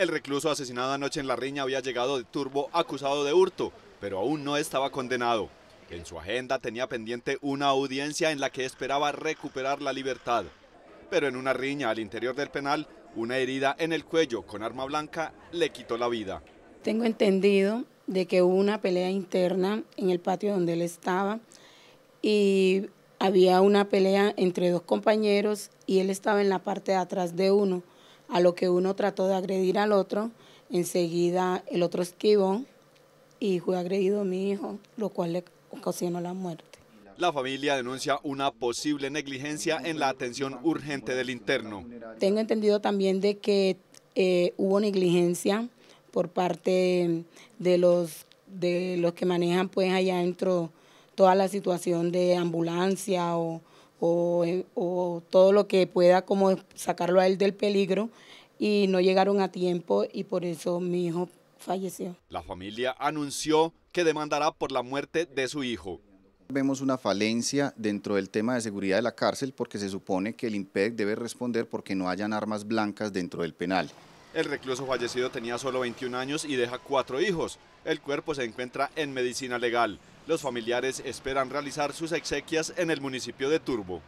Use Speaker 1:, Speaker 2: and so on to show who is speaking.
Speaker 1: El recluso asesinado anoche en La Riña había llegado de Turbo acusado de hurto, pero aún no estaba condenado. En su agenda tenía pendiente una audiencia en la que esperaba recuperar la libertad. Pero en una riña al interior del penal, una herida en el cuello con arma blanca le quitó la vida.
Speaker 2: Tengo entendido de que hubo una pelea interna en el patio donde él estaba y había una pelea entre dos compañeros y él estaba en la parte de atrás de uno. A lo que uno trató de agredir al otro, enseguida el otro esquivó y fue agredido mi hijo, lo cual le ocasionó la muerte.
Speaker 1: La familia denuncia una posible negligencia en la atención urgente del interno.
Speaker 2: Tengo entendido también de que eh, hubo negligencia por parte de los, de los que manejan pues allá dentro toda la situación de ambulancia o o, todo lo que pueda como sacarlo a él del peligro y no llegaron a tiempo y por eso mi hijo falleció.
Speaker 1: La familia anunció que demandará por la muerte de su hijo.
Speaker 3: Vemos una falencia dentro del tema de seguridad de la cárcel porque se supone que el IMPEC debe responder porque no hayan armas blancas dentro del penal.
Speaker 1: El recluso fallecido tenía solo 21 años y deja cuatro hijos. El cuerpo se encuentra en medicina legal. Los familiares esperan realizar sus exequias en el municipio de Turbo.